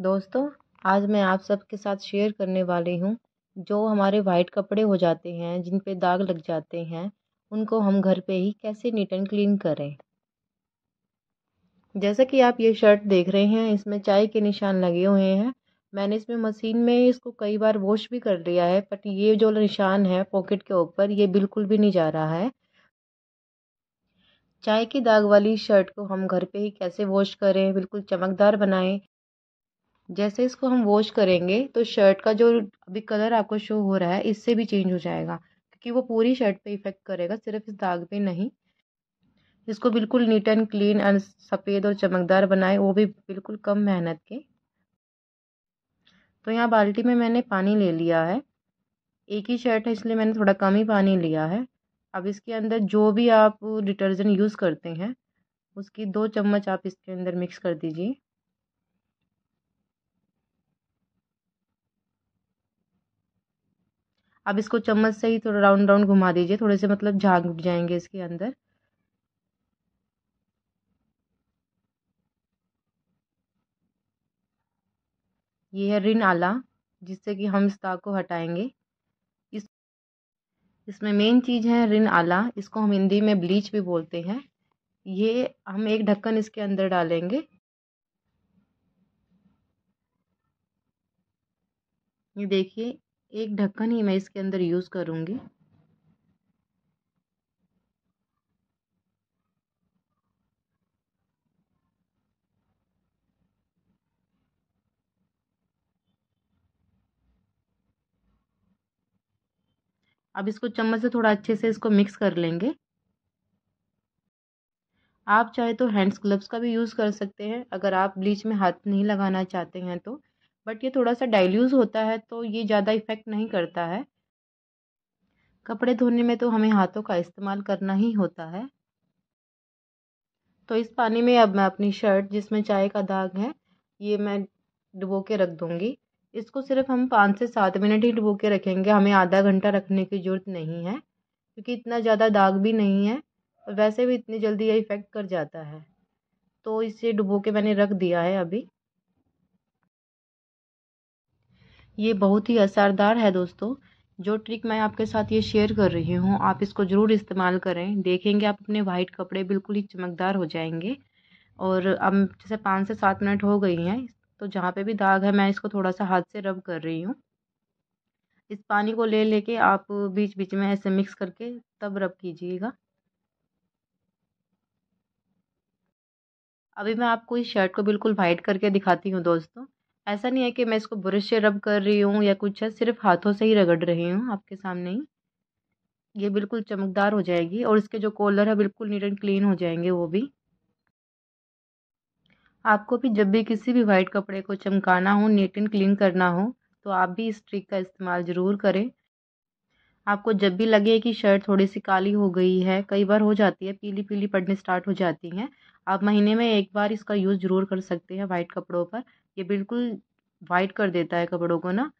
दोस्तों आज मैं आप सबके साथ शेयर करने वाली हूँ जो हमारे वाइट कपड़े हो जाते हैं जिन पे दाग लग जाते हैं उनको हम घर पे ही कैसे नीट एंड क्लीन करें जैसा कि आप ये शर्ट देख रहे हैं इसमें चाय के निशान लगे हुए हैं मैंने इसमें मशीन में इसको कई बार वॉश भी कर लिया है बट ये जो निशान है पॉकेट के ऊपर ये बिल्कुल भी नहीं जा रहा है चाय के दाग वाली शर्ट को हम घर पे ही कैसे वॉश करें बिल्कुल चमकदार बनाएं जैसे इसको हम वॉश करेंगे तो शर्ट का जो अभी कलर आपको शो हो रहा है इससे भी चेंज हो जाएगा क्योंकि वो पूरी शर्ट पे इफ़ेक्ट करेगा सिर्फ इस दाग पे नहीं इसको बिल्कुल नीट एंड क्लीन एंड सफ़ेद और चमकदार बनाए वो भी बिल्कुल कम मेहनत के तो यहाँ बाल्टी में मैंने पानी ले लिया है एक ही शर्ट है इसलिए मैंने थोड़ा कम ही पानी लिया है अब इसके अंदर जो भी आप डिटर्जेंट यूज़ करते हैं उसकी दो चम्मच आप इसके अंदर मिक्स कर दीजिए अब इसको चम्मच से ही थोड़ा राउंड राउंड घुमा दीजिए थोड़े से मतलब झाग उठ जाएंगे इसके अंदर ये है रिन आला जिससे कि हम इस दाग को हटाएंगे इस इसमें मेन चीज़ है रिन आला इसको हम हिंदी में ब्लीच भी बोलते हैं ये हम एक ढक्कन इसके अंदर डालेंगे ये देखिए एक ढक्कन ही मैं इसके अंदर यूज़ करूँगी अब इसको चम्मच से थोड़ा अच्छे से इसको मिक्स कर लेंगे आप चाहे तो हैंड्स ग्लव्स का भी यूज़ कर सकते हैं अगर आप ब्लीच में हाथ नहीं लगाना चाहते हैं तो बट ये थोड़ा सा डाइल्यूज़ होता है तो ये ज़्यादा इफ़ेक्ट नहीं करता है कपड़े धोने में तो हमें हाथों का इस्तेमाल करना ही होता है तो इस पानी में अब मैं अपनी शर्ट जिसमें चाय का दाग है ये मैं डुबो के रख दूँगी इसको सिर्फ हम पाँच से सात मिनट ही डुबो के रखेंगे हमें आधा घंटा रखने की ज़रूरत नहीं है क्योंकि इतना ज़्यादा दाग भी नहीं है और वैसे भी इतनी जल्दी ये इफ़ेक्ट कर जाता है तो इसे डुबो के मैंने रख दिया है अभी ये बहुत ही असरदार है दोस्तों जो ट्रिक मैं आपके साथ ये शेयर कर रही हूँ आप इसको ज़रूर इस्तेमाल करें देखेंगे आप अपने वाइट कपड़े बिल्कुल ही चमकदार हो जाएंगे और अब जैसे पाँच से सात मिनट हो गई हैं तो जहाँ पे भी दाग है मैं इसको थोड़ा सा हाथ से रब कर रही हूँ इस पानी को ले लेके आप बीच बीच में ऐसे मिक्स करके तब रब कीजिएगा अभी मैं आपको इस शर्ट को बिल्कुल वाइट करके दिखाती हूँ दोस्तों ऐसा नहीं है कि मैं इसको ब्रश से रब कर रही हूँ या कुछ है सिर्फ हाथों से ही रगड़ रही हूँ आपके सामने ही ये बिल्कुल चमकदार हो जाएगी और इसके जो कॉलर है बिल्कुल नीट एंड क्लीन हो जाएंगे वो भी आपको भी जब भी किसी भी वाइट कपड़े को चमकाना हो नीट एंड क्लीन करना हो तो आप भी इस ट्रिक का इस्तेमाल ज़रूर करें आपको जब भी लगे कि शर्ट थोड़ी सी काली हो गई है कई बार हो जाती है पीली पीली पड़ने स्टार्ट हो जाती हैं आप महीने में एक बार इसका यूज़ ज़रूर कर सकते हैं वाइट कपड़ों पर ये बिल्कुल वाइट कर देता है कपड़ों को ना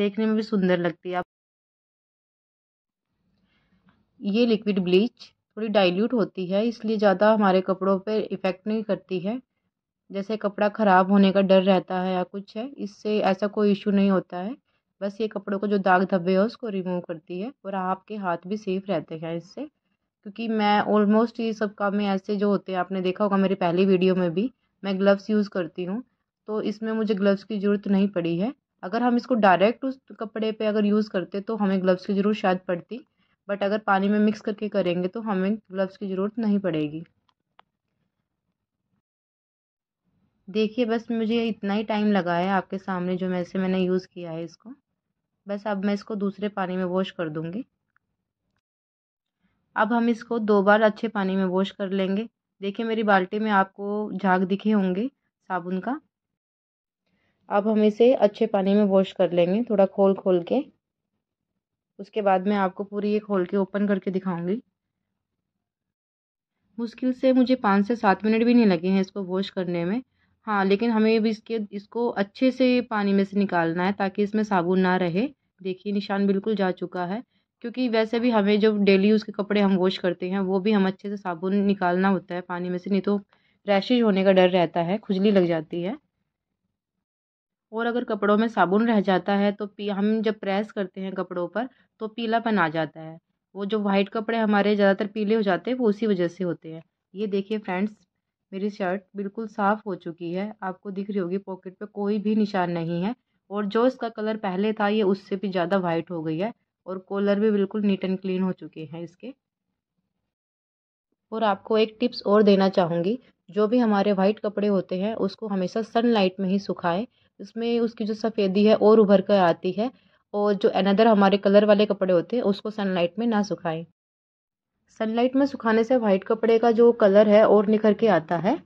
देखने में भी सुंदर लगती है आप ये लिक्विड ब्लीच थोड़ी डाइल्यूट होती है इसलिए ज़्यादा हमारे कपड़ों पर इफ़ेक्ट नहीं करती है जैसे कपड़ा ख़राब होने का डर रहता है या कुछ है इससे ऐसा कोई इशू नहीं होता है बस ये कपड़ों को जो दाग धब्बे हो उसको रिमूव करती है और आपके हाथ भी सेफ रहते हैं इससे क्योंकि मैं ऑलमोस्ट ये सब काम में ऐसे जो होते हैं आपने देखा होगा मेरी पहली वीडियो में भी मैं ग्लव्स यूज़ करती हूँ तो इसमें मुझे ग्लव्स की ज़रूरत नहीं पड़ी है अगर हम इसको डायरेक्ट उस कपड़े पे अगर यूज़ करते तो हमें ग्लव्स की ज़रूरत शायद पड़ती बट अगर पानी में मिक्स करके करेंगे तो हमें ग्लव्स की ज़रूरत नहीं पड़ेगी देखिए बस मुझे इतना ही टाइम लगा है आपके सामने जो से मैंने यूज़ किया है इसको बस अब मैं इसको दूसरे पानी में वॉश कर दूँगी अब हम इसको दो बार अच्छे पानी में वॉश कर लेंगे देखिए मेरी बाल्टी में आपको झाग दिखे होंगे साबुन का अब हम इसे अच्छे पानी में वॉश कर लेंगे थोड़ा खोल खोल के उसके बाद मैं आपको पूरी ये खोल के ओपन करके दिखाऊंगी मुश्किल से मुझे पाँच से सात मिनट भी नहीं लगे हैं इसको वॉश करने में हाँ लेकिन हमें भी इसके इसको अच्छे से पानी में से निकालना है ताकि इसमें साबुन ना रहे देखिए निशान बिल्कुल जा चुका है क्योंकि वैसे भी हमें जो डेली यूज़ के कपड़े हम वॉश करते हैं वो भी हम अच्छे से साबुन निकालना होता है पानी में से नहीं तो रैशेज होने का डर रहता है खुजली लग जाती है और अगर कपड़ों में साबुन रह जाता है तो पी हम जब प्रेस करते हैं कपड़ों पर तो पीलापन आ जाता है वो जो वाइट कपड़े हमारे ज़्यादातर पीले हो जाते हैं वो उसी वजह से होते हैं ये देखिए फ्रेंड्स मेरी शर्ट बिल्कुल साफ़ हो चुकी है आपको दिख रही होगी पॉकेट पे कोई भी निशान नहीं है और जो इसका कलर पहले था ये उससे भी ज़्यादा वाइट हो गई है और कॉलर भी बिल्कुल नीट एंड क्लीन हो चुके हैं इसके और आपको एक टिप्स और देना चाहूँगी जो भी हमारे वाइट कपड़े होते हैं उसको हमेशा सनलाइट में ही सुखाएं इसमें उसकी जो सफ़ेदी है और उभर कर आती है और जो अनदर हमारे कलर वाले कपड़े होते हैं उसको सनलाइट में ना सुखाएं सनलाइट में सुखाने से वाइट कपड़े का जो कलर है और निखर के आता है